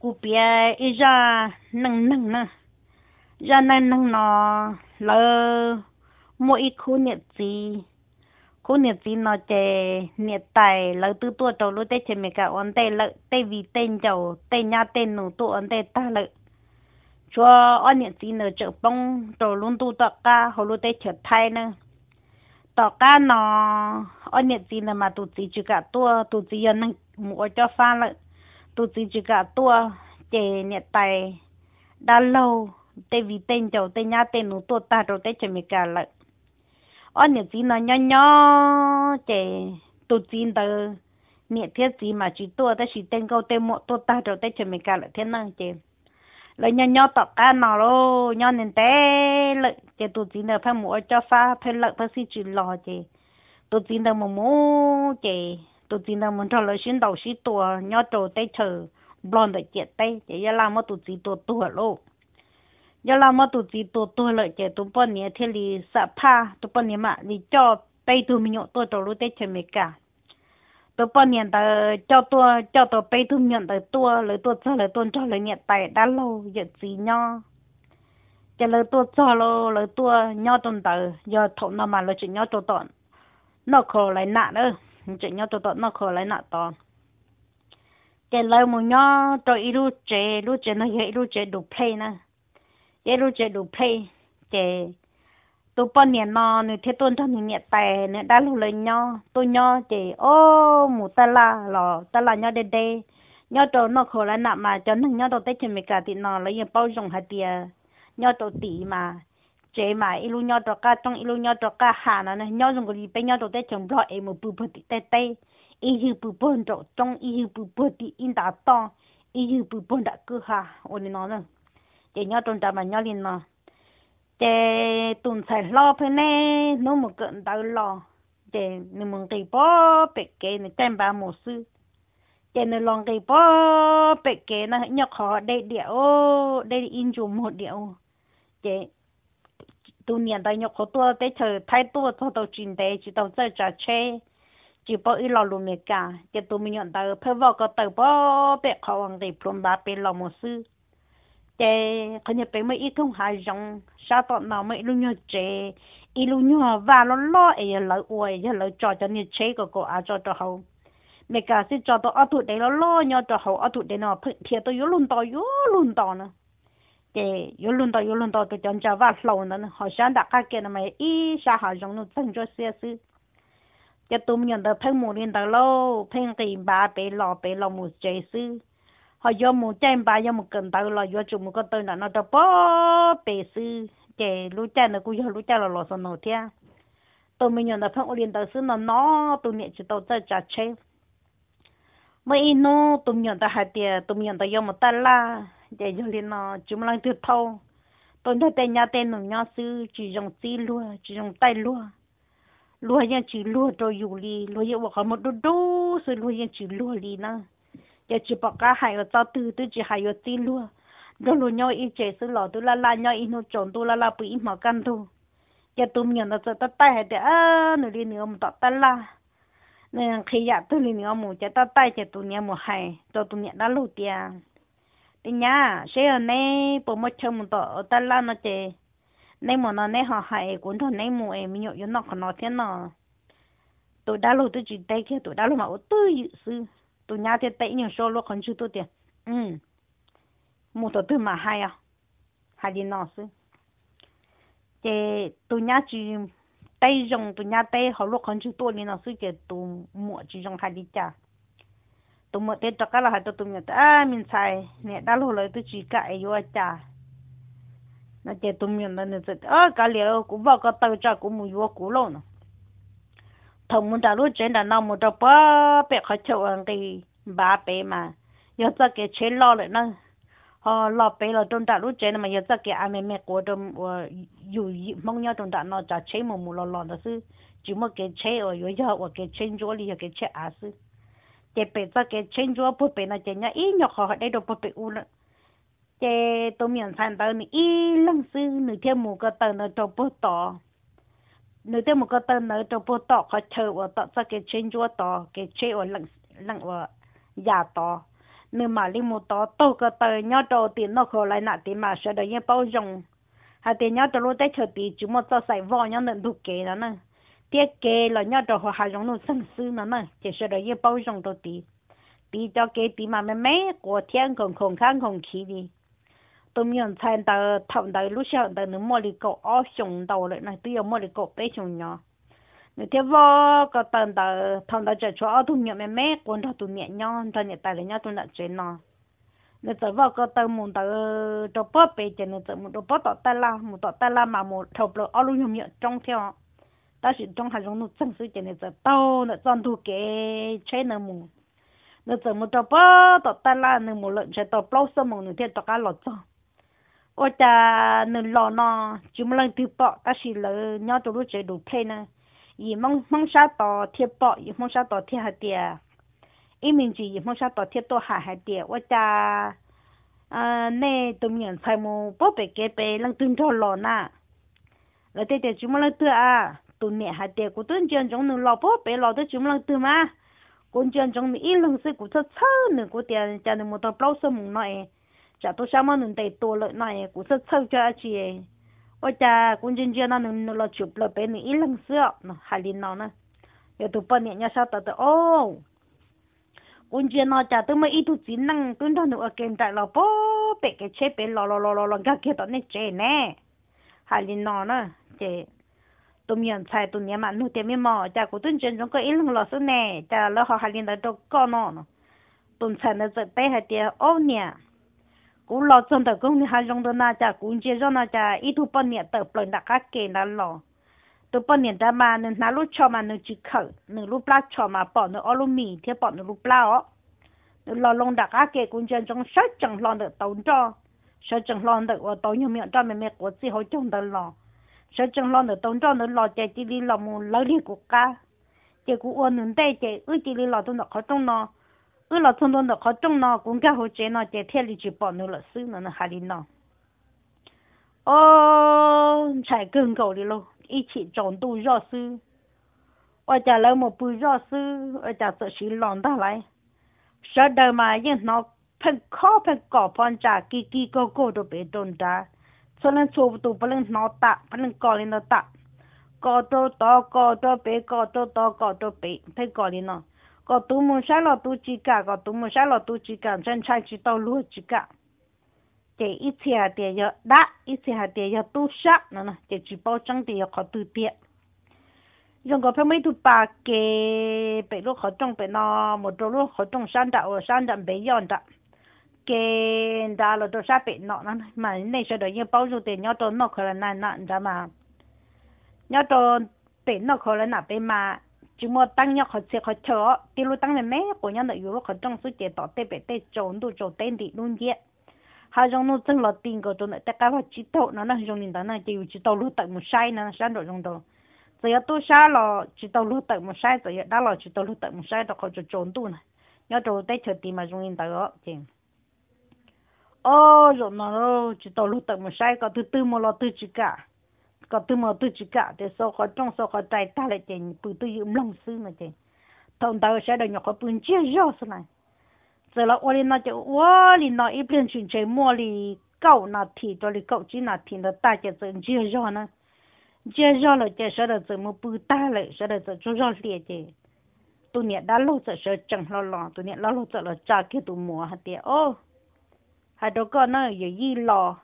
cụ bia ý ra nâng nâng nè ra nâng nâng nó lơ mỗi khu nhiệt gì khu nhiệt gì nó chè nhiệt tài lơ tư tua trầu lô tê chè mẹ cả ổn tê lợ tê vì tên chầu tê nha tê nụ tu ổn tê ta lợ cho ổn gì nở chợ bông trầu luôn tu tọa ca hồ lô tê chợ thay nè tọa ca nó ổn nhiệt gì nở mà tụ gì chứ cả tua tụ gì nâng mua cho pha lợ tu chỉ chỉ cả tua chè nhẹ tay đã lâu tê vì tên chầu tê nhá tê nụ tua ta rồi tê chế mì cả lại ở nhẹ chỉ nó nhỏ nhỏ chế tu chỉ tờ nhẹ thiết gì mà chỉ tua tê chỉ tên câu tê mộ tua ta rồi tê chế mì cả lại thế năng chè lại nhỏ nhỏ tọt cá nào lô nhỏ nên té lại chè tu chỉ nở phải mua cho pha phải lợi phải xin chỉ lò chè tu chỉ nở mà mua chế tụi chị nào muốn cho lời xin đầu xí tua nhớ trâu tay chờ blond để chết tay chỉ giờ làm mà tụi chị tua tua lô giờ làm mà tụi chị tua tua lợi chỉ tụi bọn nhé thì lì sợ pa tụi bọn nhé mà lì cho tay tụi mình nhậu tua trâu lô tay chờ mẹ cả tụi bọn nhé tờ cho tua cho tụi tay tụi mình tờ tua lời tua cho lời tua cho lời nhẹ tay đã lâu giờ chị nhau chỉ lời tua cho lô lời tua nhau tuần tờ giờ thọ nào mà lời chỉ nhau cho tọn nó khổ lại nạn ơ chỉ nhớ tụt tụt nó khổ lấy nọ to chỉ lấy một nhớ cho ít lu chế lu chế nó dễ lu chế đủ play nè dễ lu chế đủ play chỉ tụi bao nhiêu nó nửa thế tuần cho nửa nhẹ tè nửa đã lu lấy nhớ, tụi nhớ chỉ ô mù ta la lò ta la nhớ đây đây nhớ tụi nó khổ lấy nọ mà cho nên nhớ tụi tết chuẩn bị cả thì nó lấy bao dùng hạt tiền nhớ tụi tỷ mà chế mà ilu nhau đó cả trong ilu nhau đó cả hà nó này nhau dùng cái bên nhau đó để trồng loại em bự bự tí tê tê ý hư bự bự đó trong ý hư bự bự tí in đã to ý hư bự bự đã cứ hà ôn nó nữa chế nhau trong đó mà nhau liền nó chế tuần sai lo phải nè nó một cận đau lo chế nên mình cái bó bẹt cái này tem ba một sư chế nên lòng cái bó bẹt cái nó nhóc họ đây điệu đây in chùm một điệu chế tu niệm đại nhục của tôi để chờ thái tôi cho tôi trình đề chỉ tôi chơi trò chơi chỉ bỏ ít lo luôn mẹ cả chỉ tôi mình nhận tới phải vào có tới bỏ bé khó ăn thì plum đã bé lo một sư để khi nhập bé mới ít không hài rong sao tọt nào mới luôn nhớ chế ít luôn nhớ và lo lo ấy là uầy giờ là trò cho nhiệt chế của cô à cho cho hậu mẹ cả sẽ cho tôi ở tụ để lo lo nhớ cho hậu ở tụ để nó thiệt tôi yếu luôn to yếu luôn to nữa 给有轮到有轮到给人家挖漏呢，好像大家给他们一下好像弄成着些事。一多年的喷木林的喽，喷给把被老被老木这事，好要木真把要木跟到了，要就木个到那那的宝贝事，给路站的估计路站了老少老天。多年的喷木林的是那那多年就到这家吃，没弄多年的还得多年的要么得啦。để cho nên nó ờ, chúng mình tự thâu tôi nói tên nhà tên nông nhà sư chỉ dùng chi lúa chỉ dùng tay lúa lúa nhà chỉ lúa tôi dùng đi lúa nhà bỏ một đôi đô rồi lúa nhà chỉ lúa đi nè để chỉ bỏ cả hai ở tao từ tôi chỉ hai ở tí lúa đó lúa nhau ít chế sư lọ tôi là là nhau ít nó chọn tôi là là bị mà căn thôi giờ tôi nhận nó cho tao tay để à nó đi nữa mà tao tay nên khi giờ dạ tôi đi nữa mà cho tao tay cho tôi nhận một hai cho tôi nhận đã lâu tiền thì nhá sẽ ở nay bố mất chồng một tổ ta la nó chê nay mà nó nay họ hại cuốn thằng nay mua em nhậu cho nó còn nó thế nó tôi đã lâu tôi chỉ tay kia tôi đã lâu mà tôi tư sư tôi nhá thế tay nhiều số lúc còn chưa tôi tiền ừ một tổ tư mà hay à hay đi nó sư chê tôi nhá chỉ tay rồng tôi nhá tay họ lúc còn chưa tôi đi nó sư chê tôi mua chỉ rồng hay đi chả tôi mới tết trắc là hai tôi tôi nhớ à mình sai à nè đã lâu rồi tôi chỉ cái yêu cha nó chỉ tôi nhớ là nên à cái liệu cũng vào cái tàu cha cũng mua yêu cũ lâu nữa thằng muốn trả lúc trên là nó muốn trả ba bé khó chịu anh cái ba bé mà giờ ra cái chế lo lại nó họ ờ, lo bé là trong trả lúc trên mà giờ ra cái anh em mẹ của trong ờ, dù mong nhau trong trả nó trả chế mà mua lo lo đó chứ chỉ một cái chế ở dưới giờ ở cái chế chỗ đi cái chế à chứ chế bé cho cái chân chúa bố bé nó chế nhá ít nhọc họ đây đồ bố bé u nữa chế tôi miền sản tao nị ít lăng sư nửa thêm một cái tờ nó đồ bố tỏ nửa thêm một cái tờ nó đồ bố tỏ họ chờ ở tọ cho cái chân chúa tỏ cái chế ở lăng lăng ở nhà tỏ nửa mà linh một tỏ tôi cái tờ nhá đồ tiền nó khổ lại nạ tiền mà sẽ đợi nhé bao dung, hà tiền nhá đồ lúc đấy chờ tiền chúng một cho sài vò nhá nửa đủ kế đó nè tiếc kê là nhớ đồ họ dùng nó sân sư mà mà chỉ sợ rồi bao dùng đồ tí tí cho kê tí mà mấy mấy của thiên cùng không khang cùng khí đi tôi miệng thay tờ thầm tờ lúc sau tờ nó mua đi cậu ó dùng đầu lại này tôi mua đi cậu bé xuống nhỏ người theo vô có tờ tờ thầm tờ chạy cho ó thu miệng mấy mấy còn đó tôi miệng nhau cho nhà tài là nhau tôi lại chuyện nó người tờ vô có tờ muốn tờ đồ bóp bé cho người tờ muốn đồ bóp tọt tay la muốn tọt tay la mà muốn thầu lỡ ó luôn miệng trong theo 但是中还用侬正手讲的这刀呢，长度给吹那么，那怎么着不到得啦？那么了，这到老什么那天大家老脏，我家那老呢，就没人丢包，但是了，伢走路这路配呢，也蒙蒙啥到贴包，也蒙啥到贴还贴，一面就也蒙啥到贴到还还贴，我家。à nè tụi mình phải mua bó bể kế bể lăng tương cho lò nà là tê tê chúng mình lăng tựa à tụi mẹ hạt đẻ của tôi chân trong nửa lọ bó bé lọ tôi chúng lần từ mà con chân trong mình in lần sự của tôi sơ nửa của tiền cha nửa một tờ bao sơ mùng nói cha tôi sao mà nửa tay tôi lợi nói của tôi sơ cho chị ấy ôi cha con chân chân nó nửa lọ chụp lọ bé nửa ít lần sữa nó hạt liền nó nè giờ tụi bọn nhẹ nhá sao tao tao ô con chân nó cha tôi mới ít tụi chín năng tôi đâu nửa kèm tại lọ bó bé cái chế bé lọ lọ lọ lọ lọ cái kia tao nè chế nè hạt liền nó nè chế trái nhận 菜 tôm nhẹ mà nu tiền mi mò cha của tôm chân trong cái ít lăng lọ số nè cha lỡ họ hai liên đó đâu có nó tôm sản nó giật tay hai tiền ô nè cú lọ chân tờ công thì hai lông đó na cha cú chia cho na cha ít thu bao nhiêu tờ bận đặt các kê nà lọ tờ bao nhiêu đó mà nên nà lúc cho mà nên chỉ khử nên lúc lá cho mà bỏ nên ô lúc mì thì bỏ nên lúc lá ó nên lọ lông đặt các kê cú chân trong sáu chẳng lọ được tàu cho sáu chẳng lọ được ở tàu nhiều miệng cho mình mẹ của chị hỗ trợ được lọ sợ chừng lo nữa tông cho nữa lo chạy chỉ đi lo mù lỡ đi của cá chỉ của ôn nữa đại chỉ ư chỉ đi lo tông được khó trông nó ư lo tông tông được khó trông nó cũng cái hồ chế nó chỉ đi chỉ bỏ nữa là sư nữa nó hà đi nó ô chạy cưng cầu đi luôn ý chỉ tròn tu do sư ở trả lời một bữa sư ở trả lại sợ đời mà nhưng nó phân khó phân cỏ phân trả kỳ kỳ cô cô đồ bể đồn đá cho nên chỗ tụ bất lên nó tạ bất lên cò lên nó tạ cò cho to cò cho bé cò cho to cò cho bé thấy cò lên nó cò tú muốn sai là tú chỉ cả cò tú muốn sai là tú chỉ cả chân trai chỉ tao lúa chỉ cả để ít xe để giờ đã ít xe để giờ tú sát nữa nè để chỉ bao trắng để giờ khó tư tiện dùng cái mấy thứ ba cái bé lô khó trông bé nó một chỗ lúc khó trông sáng đạo sáng đạo bé yon đạo cái đã là tôi sắp bị nọ nó mà này sẽ đợi như bao nhiêu tiền nhau tôi nó khởi là nặng nặng ra mà nhau tôi tiền nó khởi là nặng bên mà chỉ mua tăng nhau khởi chơi khởi chơi, đi luôn tăng là mấy của nhau đợi lúc khởi trong số tiền tỏ tê bể tê trốn đủ trốn tên đi luôn vậy hai trong nó chân là tiền của tôi lại tất cả phải chỉ tàu nó là dùng điện thoại này chỉ chỉ tàu lúc tại một sai nó sáng rồi dùng tàu giờ tôi sai là chỉ tàu lúc tại một sai giờ đã là chỉ tàu lúc tại một sai đó khởi trốn đủ này nhau trốn tê chờ tiền mà dùng điện đó chứ ô rồi nó chỉ tàu lúc tận một sai có thứ tư một lọ tư chỉ cả có tư mà tư chỉ cả để sau khó trong sau khó trai ta lại tiền bự tư dụng lòng sư mà tiền thông tàu sẽ đòi nhỏ khó bưng chia rõ sư này giờ là ô nó chỉ ô li nó ít lên chuyển chơi mua li cậu nào thì cho li cậu chỉ nào thì là ta chỉ dừng chia rõ nữa chia rõ là chỉ sẽ là dừng một bự ta lại sẽ là dừng cho rõ liệt chứ tụi nhẹ đã lâu giờ sẽ chẳng lo lo tụi nhẹ lâu giờ là cha kia tụi mua hạt tiền ô 还都搞那有医咯，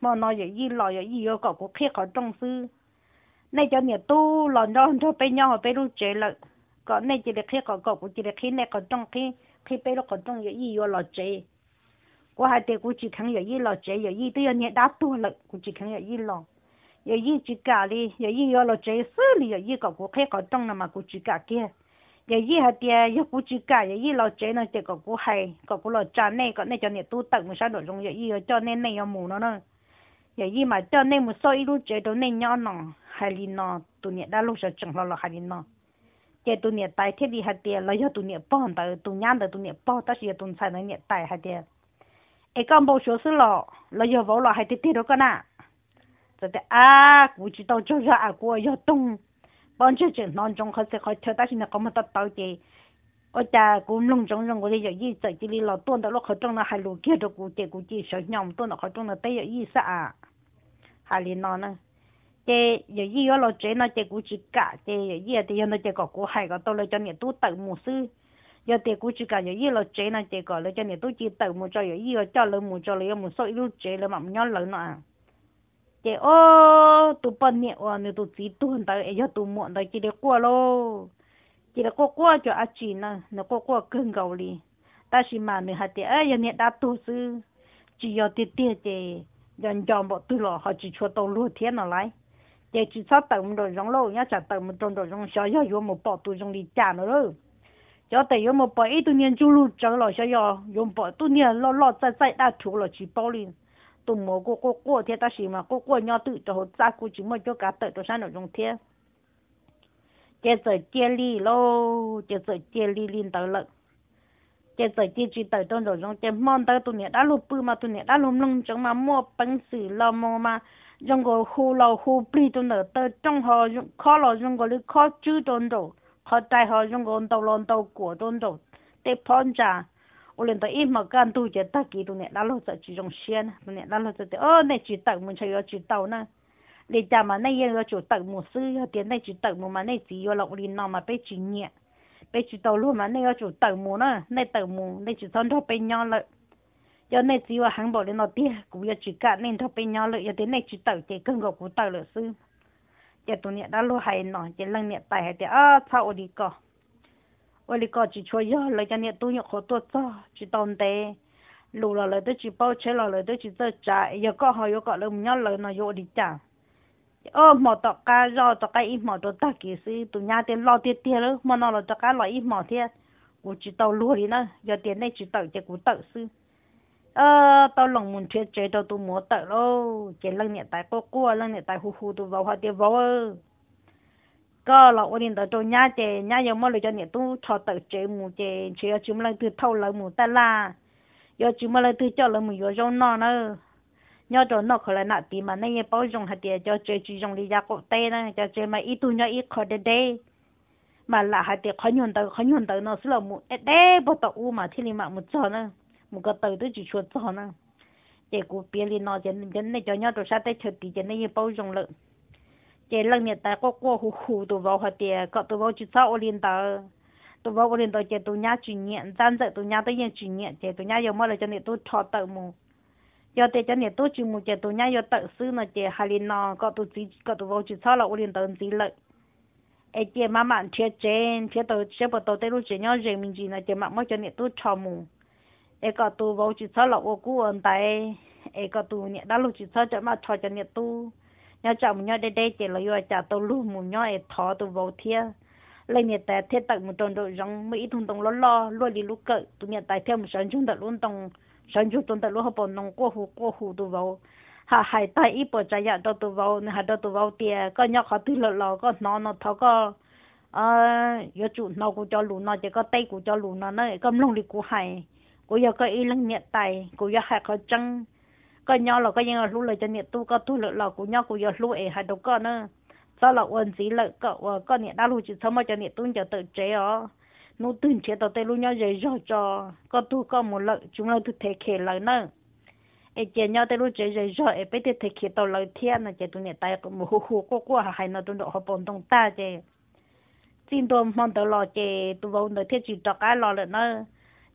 冇那有医咯，有医又搞不配合重视。那叫你堵老让都被娘和白路追了，搞那这里开合搞，这里配开那个东，开开白路块东有一药老追。我还得过去看有一老追，有一都要年大多了，过去看有一老。有一只狗里，有一药老追死了，有一个不开合东了嘛，过去家见。giờ gì hả tiề giờ cũng chỉ cả giờ gì lo chế nó tiề có cú hay có cú lo cha này có này cho nên tu tận một sao đồ dùng giờ gì cho nên này ông mù nó nó giờ gì mà cho nên một số ít lúc chế đồ này nhỏ nó hay li nó tu nhẹ đã lúc sợ chừng lo lo hay li nó giờ tu nhẹ tài thế đi hả tiề lo giờ tu nhẹ bỏ tới tu nhăn tới tu nhẹ bỏ tới giờ tu sai nó nhẹ tài hả tiề ai con bố số số lo lo giờ vô lo hay tiề tiề đó cái à rồi à cú chỉ tao cho ra à cú giờ tung 帮助任当中，可是开车到现在看不到倒车。我家古农中人，我哩有意思，这里老多的落去中了还路过的古爹古子，小人唔多的路口中了都有意思啊。还里那呢？这有意思老窄那这古子干，这有意思的有那这个股系个到了叫你都得没事。要这古子干有意思老窄那这个了叫你都只得没作业有意思，叫里没作了，又没说一路窄了不要人了啊！chị ô tụ bận nhẹ ô nếu tụ chỉ tuần tới ấy giờ tụ muộn tới chỉ để qua lo chỉ là qua qua cho anh chín nè nó qua qua cưng gầu đi ta chỉ mà nữa hạt chị ấy giờ nhẹ đã tụ sư chỉ giờ tiệt tiệt chị dần dần bộ tụ lọ họ chỉ cho tàu lúa thiên nó lại chị chỉ sao tầm rồi giống lâu nhá chả tầm trong rồi giống sao giờ vô một bộ tụ giống đi chả nữa rồi cho tới vô một bộ ít tụ nhiên chú lú chẳng lo sao giờ vô bộ tụ nhiên lo lo sai sai đã chủ lo chỉ bao liền tụi mồ cô cô cô thế ta xí mà cô cô nhau tự cho ra cô chỉ mà cho cả tự cho sao nội dung thế chế giờ chia ly lô chế giờ chia ly liên tới lợn chế giờ chia chỉ tới trong nội dung chế mong tới tụi nhẹ bự mà tụi nhẹ đã lụm lông chống mà mua bánh xì lo mò mà dùng cái khu lò khu bì tụi nở tới trong họ dùng khó lò dùng cái khó chữ trong đó khó trái họ dùng cái đầu lon đầu của trong đó để phong trào 我连到一毛干都就打几多呢？那路子几种鲜呢？呢那路子的哦，那几豆么就要几豆呢？你家嘛那也要几豆么？是要点那几豆么嘛？那只要老里那嘛被几年，被几豆路嘛那要几豆么呢？那豆么那就算他被鸟了。cho nên chỉ là hàng bộ lên nó tiếc cũng giờ chỉ cả nên thôi bên nhau rồi giờ đến này chỉ tàu chỉ cần gọi cũng tàu rồi sư giờ tụi nhẹ đã lo hay nó chỉ lần nhẹ tài hay thì à sao đi co 我哩搞起出药，人家呢都要好多早去当的，路了了都去包车了了都去走家，要搞好要搞了唔要了那要哩讲，哦，毛大家绕大家一毛都大几岁，都伢的老爹爹了，毛那了大家老一毛天，我知道路里呢，要点那知道结果到是，呃，到龙门村街道都没得喽，这冷年代过过，冷年代呼呼都 vào hoa 的 vào。có là ổn định đó nhà chè nhà yêu mà lấy cho nhà tu cho tự chế mù chè chế cho chúng lấy từ thâu lấy mù ta la giờ chúng lấy từ cho lấy mù giờ rong nọ nữa nhớ cho nó khỏi lại nạp tiền mà nay bảo dùng hạt tiền cho chế chỉ dùng lý giá cổ tê này cho chế mà ít tu nhớ ít khỏi đây đây mà là hạt tiền khó nhon tới khó nhon tới nó sẽ là mù đê bắt đầu u mà thiên lý mà mù cho nữa mù cái tới tới chỉ chuột cho nữa chế cụ bia li nó chế nên này cho nhớ cho sát tới chơi tiền chế này bảo dùng lợi chế lần này ta có qua hù hù tụ vào hoạt tiền có tụ vào chỉ sau liên tờ tụ vào liên tờ chế tụ nhà chủ nhiệm dân dạy tụ nhà tới nhà chủ nhiệm chế tụ nhà yêu mà là cho nên tụ cho tự mù giờ thì cho nên tụ chủ mù chế tụ nhà yêu tự sư nó chế hai liên nó có tụ chỉ có tụ vào chỉ sau là liên tờ gì lợi ai chế mà mặn chế chế chế tụ chế bộ tụ tới lúc chế nhau riêng mình gì nó chế mặn mới cho nên tụ cho mù ai có tụ vào chỉ sau là ô cú ẩn tại ai có tụ nhẹ đã lúc chỉ sau cho mà cho cho nên tụ nhớ chồng nhớ đây đây chỉ là yêu chả tao lu mù nhớ thọ tao vô thia lên nhà tài thiết tật một tròn đội giống mỹ thùng tông lo lo lo đi lúc cỡ tụi nhà tài theo một sản chúng tận luôn tông sản chúng tông tận luôn hợp bọn nông qua hồ qua hồ tụi vào hà hải tài ít bỏ trái dạ cho tụi vào hà đó tụi vào tiền có nhớ họ thứ lọ lọ có nó nó thọ có à giờ chủ nó cũng cho lù nó chỉ có tay cũng cho lù nó nơi cầm lông đi cũng hải cũng có ý lăng nhà tài cũng giờ hải khó chăng có nhau là có những là lũ lời cho nhiệt tu có tu lợi là của nhau của giờ lũ ấy hai đầu con nữa do là quần gì lợi cậu ờ, con nhiệt đã lũ chỉ thấm mà cho nhiệt tu giờ tự chế ó ờ. nó từng chế tao tê lũ nhau dễ rõ cho có tu có một lợi chúng nó thực thể khề lợi nữa ấy chế nhau tê lũ chế dễ rõ ấy bây thể khề tao lợi thiên là chế tu nhiệt tay cũng một hú quá hay nó tu độ họ bồn tông ta chế xin tôi mong tao lo chế tu vốn được thiết chỉ cho cái lo lợi nữa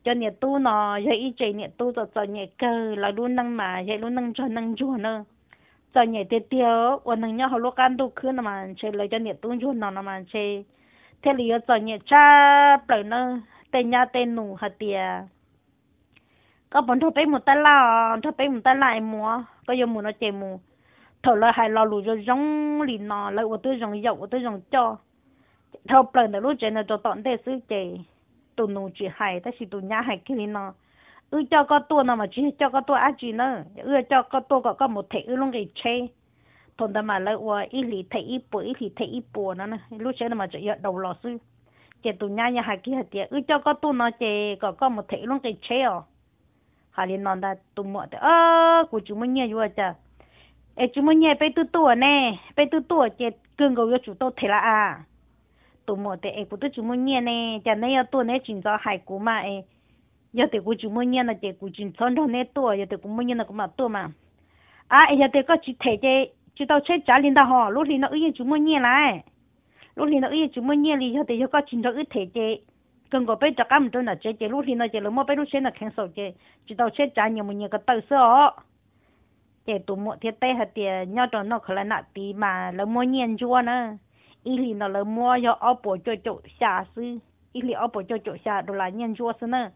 cho nhiệt tu nó dạy chạy nhiệt tu cho cho nhiệt cơ là luôn năng mà dạy luôn năng cho năng chùa nữa cho nhiệt tiêu tiêu ôn năng nhau họ lúc ăn tu khứ nó mà chơi lấy cho nhiệt tu chùa nó nó mà chơi thế lý cho nhiệt cha bởi nó tên nhà tên nụ hạt tiề có bọn thọ bé một tay là thọ bé một tay lại mua có giờ mua nó chạy mua thọ là hai lò lù cho giống lì nọ lại ô tô giống dậu ô cho thọ bởi nó lúc chơi nó cho tọn tê sư chạy tụ nụ chỉ hay ta chỉ tụ nhá hay cái nó ư cho có tua nó mà chỉ cho có tua ăn chỉ nữa ư cho có tua có có một thể ư luôn cái chê thôn ta mà lấy qua ít lì thể ít bộ ít lì thể ít bộ nó nè lúc chơi nó mà chỉ đầu lò sư chỉ tụ nhá nhá hay cái hạt tiệt ư cho có tua nó chỉ có có một thể luôn cái chê ờ hà liên non ta tụ mọi thế ơ của chúng mình nghe vừa chả ê chúng mình nghe bây tu tua nè bây tu tua chỉ cương cầu cho chúng tôi thế là à tụ mò để em cũng chú mua nhẹ này cho nên tôi này chuyển cho hải cú mà em giờ thì cũng chú mua nhẹ là chỉ cũng chuyển cho nó này tôi giờ thì mua nhẹ là cũng mà mà à giờ thì có chỉ thể cái chỉ tao chơi trả linh đó họ lúc linh nó chú mua nhẹ lại lúc linh nó ấy chú mua nhẹ thì giờ thì có chuyển cho ấy thể cái bây giờ cam tôi là chơi chơi lúc linh nó chơi lúc mà bây lúc chơi là khen sầu chơi chỉ tao chơi trả nhiều mà nhiều cái tao sợ để tụ mò thiết tây hay tiền nhau nó khởi là nặng mà là mua nhẹ chua nữa 一里那了摸要二伯就就下水，一里二伯就就下都来念学是呢，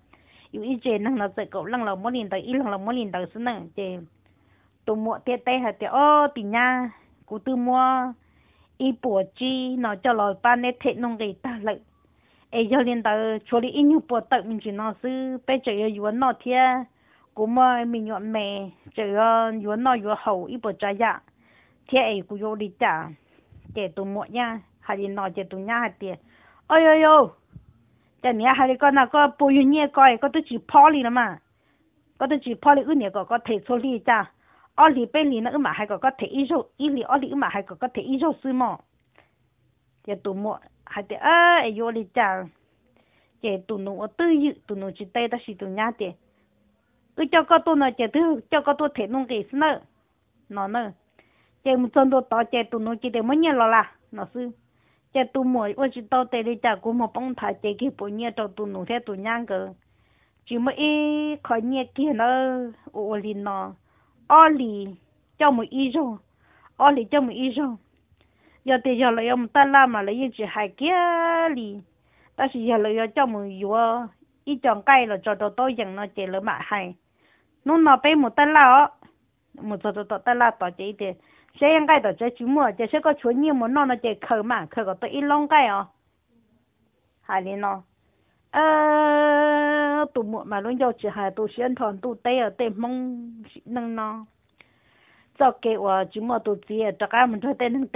有一节弄了这个弄了没领导，一弄了没领导是呢，这都摸爹爹还爹哦，爹娘，古都摸一伯鸡，那叫老板那铁弄给打了。ai cho liên tờ chỗ đi in bộ tờ mình chỉ nó sư bé chơi ở yuan nó thia cũng mà mình yuan mẹ chơi ở yuan nó yuan hậu ít bộ trái dạ thia ai cũng vô đi trả chế tụ mọ nha hay đi nói chế tụ nha hay tiền ôi ôi ôi chế mía hay đi con nào có bùi nhẹ coi có tôi chỉ lì lắm mà có tôi chỉ lì ư nhẹ có có thể số lý cha ở lì bên lì nó ư mà hay có có thể ý số ý lì ở lý ư mà hay có có thể ý số sư mọ chế tụ mọ hay tiền ơ ai vô lý cha chế tụ nụ ở tư dự tụ nụ chỉ tay ta chỉ tụ nha tiền ư cho có tôi nói chế thứ cho có tôi thể nung cái nữa nó nữa chạy một chân đồ tỏ chạy tụ nó chỉ để mất nhẹ lo là nó sư chạy tụ mồi ôi chỉ tao tê đi chạy cũng một bông thải chạy cái bộ nhẹ cho tụ nó thế tụ nhang cơ chỉ mới ít khỏi nhẹ kia ồ ô lì nó ô lì cho một ít rồi ô lì cho một ít rồi giờ thì giờ lại ông ta làm mà lại chỉ hai kia lì ta chỉ giờ lại cho một vừa ít tròn cây là cho đồ tôi dần nó chạy lỡ mà hay nó nó bé một ta lao một giờ tôi ta lao tỏ chạy thì sẽ ăn cái đó chơi chú mua chơi sẽ mà nó nó chơi khờ mà khờ có tôi ít long cái à hay là ờ tụ mua mà luôn cho chị hai tụ xuyên thòn tụ tây ở tây mong nâng cho kế và chú mua tụ tất cả mình thôi tây nâng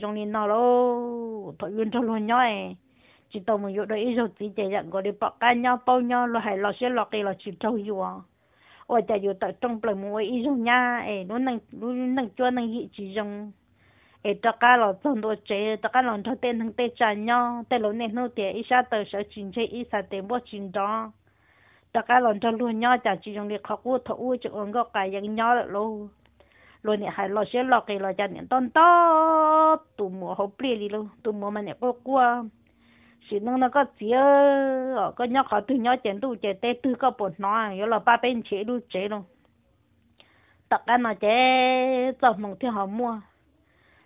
trong này nó lô thôi yên cho chỉ tao mình dụ đó ít rồi chỉ chơi dạng có đi bọc cái nhau bao nhau lo hay lo sẽ lo cái là chỉ trâu yêu à ở chả dù tại trong bờ mua ý dùng nha ấy nó năng nó năng cho năng dị chỉ dùng tất cả là trong đồ chế tất cả là cho tên thằng tên cha nhau tên lớn nên tiền ý sao tới sợ chính chế ý sao tiền bớt chính tất cả là cho luôn nhau chả chỉ dùng khóc u thấu u chứ còn cái gì nhau là luôn luôn hay lo sẽ lo cái lo cha này tôn to tụ mùa hộp đi luôn tụ mùa mà này có qua chỉ nó nó có chỉ ở có nhóc họ từ nhóc chén tu chén, tê tư có bột nó yếu là ba bên chế đu chế luôn tất cả nó chế cho mong thì họ mua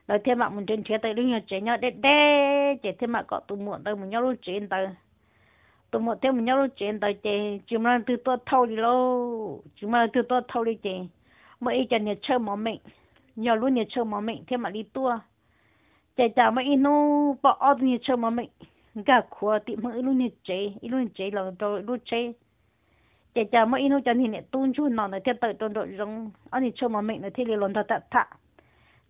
rồi thêm bạn mình trên chế tới nhà chế nhau đê đê chế thêm bạn có tụ muộn tới một nhóc luôn chế tới tụ muộn thêm một nhóc luôn chế tới chế chỉ mà từ tôi thâu đi lô chỉ mà từ tôi thâu đi chế mỗi ý chân nhà chơi mỏ mình nhau luôn nhà chơi mỏ mình thêm bạn đi tua chế chả mấy nó bỏ ớt nhà chơi mỏ mình gà khua thì mà lúc này chế lúc này chế là cho lúc chế chế cha mà lúc cho nên tuôn chút nó nó theo tới trong đội rong anh ấy cho mà mình nó thì liền luôn ta thật thật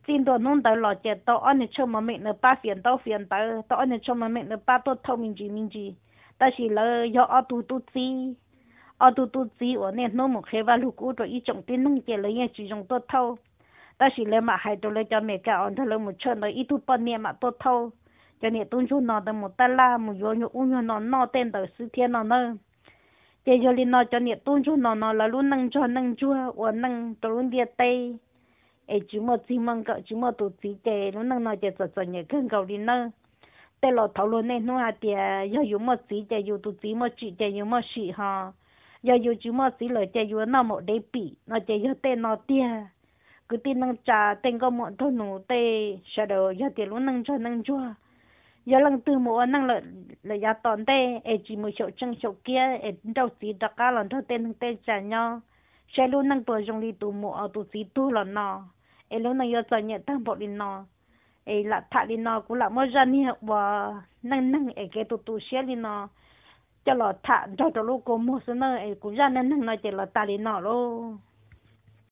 tin đồ nông tới lò chế tao anh ấy cho mà mình nó ba phiền tao phiền tao tao anh ấy cho mà mình nó ba tốt thâu mình gì mình gì ta chỉ là yo ở tu tu chi ở tu tu chi ở nên nó một khi vào lúc cũ rồi ý trọng tin nông chế lấy nhà chỉ dùng tốt thâu ta chỉ là mà hai tôi lấy cho mẹ cả anh thằng lấy một chân lấy ít tu bao nhiêu mà tốt thâu cho nên tôi chú nó đừng một ta la một vô nhụ u nhụ nó nó tên tới sư thiên nó nơ để cho nên nó cho nên tôi chú nó nó là luôn nâng cho nâng chua và nâng tôi luôn địa tây ấy chú mà chỉ mong cậu chú mà tụt chỉ để luôn nâng nó chỉ sợ sợ nhớ khăn cậu đi nơ để lo thảo luận này nó à thì giờ dùng mà chỉ để dùng tụt chỉ mà chỉ để dùng mà chỉ ha giờ dùng chú mà chỉ lời để dùng nó một để bị nó để dùng tên nó tia cứ tin nâng trà tên có một thôi nụ tê sao đâu giờ thì luôn nâng cho nâng chua giờ lần từ mùa năng là là giờ toàn tê ai chỉ một chỗ chân chỗ kia ai đâu chỉ đặc cả lần thôi tên tên trả nhau sẽ luôn năng bờ trong đi tụ mùa tụ chỉ tu là nó ai luôn năng giờ giờ nhận tăng bộ đi nó ai là thà đi nó cũng là mới ra ni học và năng năng ai cái tụ tụ sẽ đi nó cho là thà cho cho lúc cô mua số nơi ai cũng ra năng năng nói chỉ là ta đi nó luôn